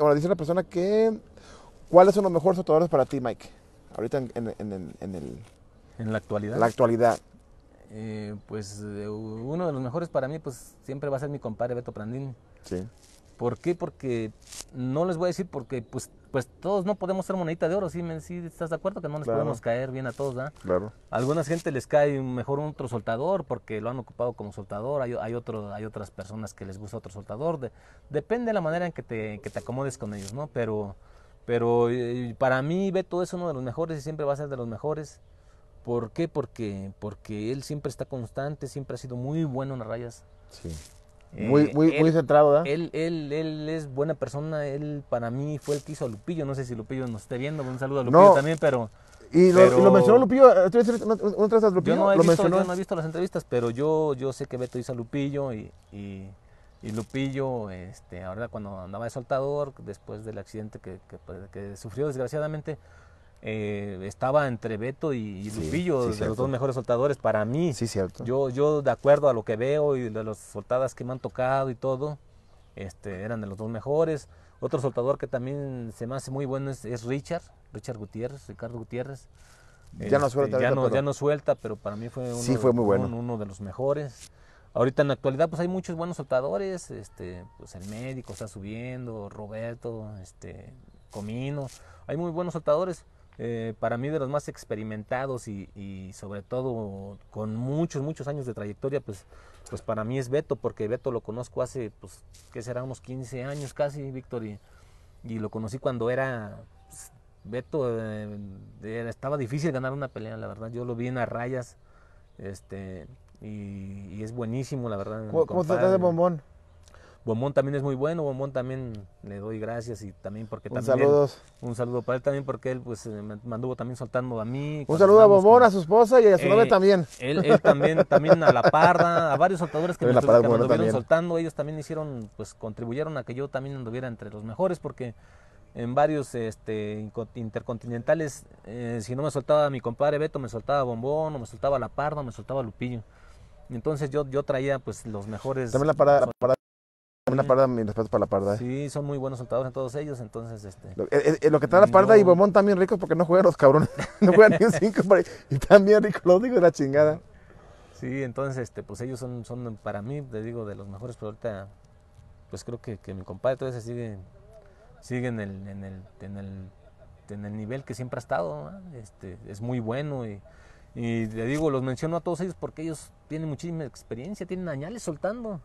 ahora dice la persona que, ¿cuáles son los mejores tatuadores para ti, Mike? Ahorita en, en, en, el... En la actualidad. La actualidad. Eh, pues eh, uno de los mejores para mí, pues siempre va a ser mi compadre Beto Prandín. Sí. ¿Por qué? Porque no les voy a decir porque pues pues todos no podemos ser monedita de oro, ¿sí? ¿Sí ¿Estás de acuerdo que no nos podemos caer bien a todos, ¿verdad? Ah? Claro. algunas gente les cae mejor un otro soltador porque lo han ocupado como soltador, hay, otro, hay otras personas que les gusta otro soltador, depende de la manera en que te, que te acomodes con ellos, ¿no? Pero, pero eh, para mí Beto es uno de los mejores y siempre va a ser de los mejores. ¿Por qué? Porque, porque él siempre está constante, siempre ha sido muy bueno en las rayas. Sí. Eh, muy, muy, centrado, ¿verdad? Él, él, él, es buena persona, él para mí fue el que hizo a Lupillo, no sé si Lupillo nos esté viendo, un saludo a Lupillo también, pero... Y lo, mencionó Lupillo, eh, Yo no, he visto, yo no he visto las entrevistas, pero yo, yo sé que Beto hizo a Lupillo y, Lupillo, este, ahora cuando andaba de soltador, después del accidente que pues, sufrió desgraciadamente, eh, estaba entre Beto y, Lupillo, de los dos mejores soltadores para mí. Sí, cierto. Yo, yo de acuerdo a lo que veo y de las soltadas que me han tocado y todo, este, eran de los dos mejores. Otro soltador que también se me hace muy bueno es, Richard, Richard Gutiérrez, Ricardo Gutiérrez. Ya no suelta. Este, pero... para mí fue uno, fue muy bueno. de los mejores. Ahorita en la actualidad pues hay muchos buenos soltadores, este, pues el médico está subiendo, Roberto, este, Comino, hay muy buenos soltadores. Eh, para mí de los más experimentados y, sobre todo con muchos, muchos años de trayectoria, pues, pues para mí es Beto, porque Beto lo conozco hace, pues, qué será unos 15 años casi, Víctor, y, lo conocí cuando era... Pues, Beto, eh, estaba difícil ganar una pelea, la verdad. Yo lo vi en las rayas, este, y, es buenísimo, la verdad. ¿Cómo, ¿cómo de bombón? Bombón también es muy bueno, Bombón también le doy gracias y también porque un también... Un saludo para él también porque él pues eh, me mantuvo también soltando a mí. Un saludo a Bomón, a su esposa y a su novia eh, también. Él, también, también a La Parda, a varios soltadores que, me estuvieron soltando, ellos también hicieron, pues contribuyeron a que yo también anduviera entre los mejores porque en varios este, intercontinentales, eh, si no me soltaba mi compadre Beto, me soltaba Bombón, o me soltaba La Parda, o me soltaba Lupillo. Entonces yo, yo traía pues los mejores... También la una parda, mi respeto para la parda. ¿eh? Sí, son muy buenos soldados en todos ellos, entonces este. Lo, eh, eh, que trae la parda y Bomón también ricos porque no juegan los cabrones, no juegan ni un 5 y también ricos lo digo de la chingada. Sí, entonces este, pues ellos son, son para mí, te digo, de los mejores, pero ahorita, pues creo que, mi compadre todavía sigue, en el, en el, nivel que siempre ha estado, este, es muy bueno y, y le digo, los menciono a todos ellos porque ellos tienen muchísima experiencia, tienen añales soltando.